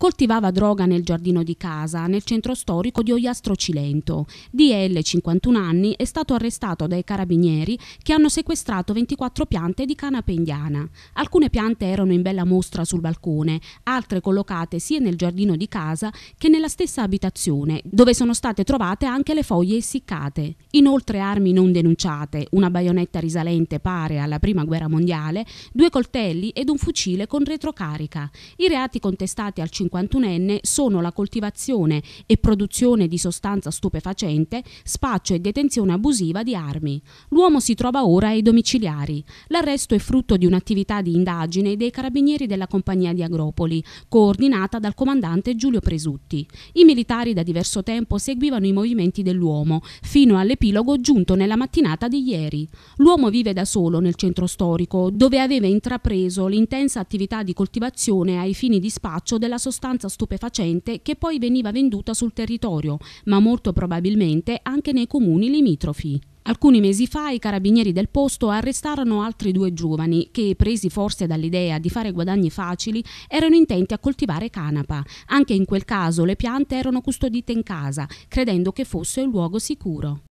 coltivava droga nel giardino di casa, nel centro storico di Oiastro Cilento. DL, 51 anni, è stato arrestato dai carabinieri che hanno sequestrato 24 piante di canapa indiana. Alcune piante erano in bella mostra sul balcone, altre collocate sia nel giardino di casa che nella stessa abitazione, dove sono state trovate anche le foglie essiccate. Inoltre armi non denunciate, una baionetta risalente pare alla Prima Guerra Mondiale, due coltelli ed un fucile con retrocarica. I reati contestati al 50 51enne sono la coltivazione e produzione di sostanza stupefacente, spaccio e detenzione abusiva di armi. L'uomo si trova ora ai domiciliari. L'arresto è frutto di un'attività di indagine dei carabinieri della compagnia di Agropoli, coordinata dal comandante Giulio Presutti. I militari da diverso tempo seguivano i movimenti dell'uomo, fino all'epilogo giunto nella mattinata di ieri. L'uomo vive da solo nel centro storico, dove aveva intrapreso l'intensa attività di coltivazione ai fini di spaccio della sostanza sostanza stupefacente che poi veniva venduta sul territorio, ma molto probabilmente anche nei comuni limitrofi. Alcuni mesi fa i carabinieri del posto arrestarono altri due giovani che, presi forse dall'idea di fare guadagni facili, erano intenti a coltivare canapa. Anche in quel caso le piante erano custodite in casa, credendo che fosse un luogo sicuro.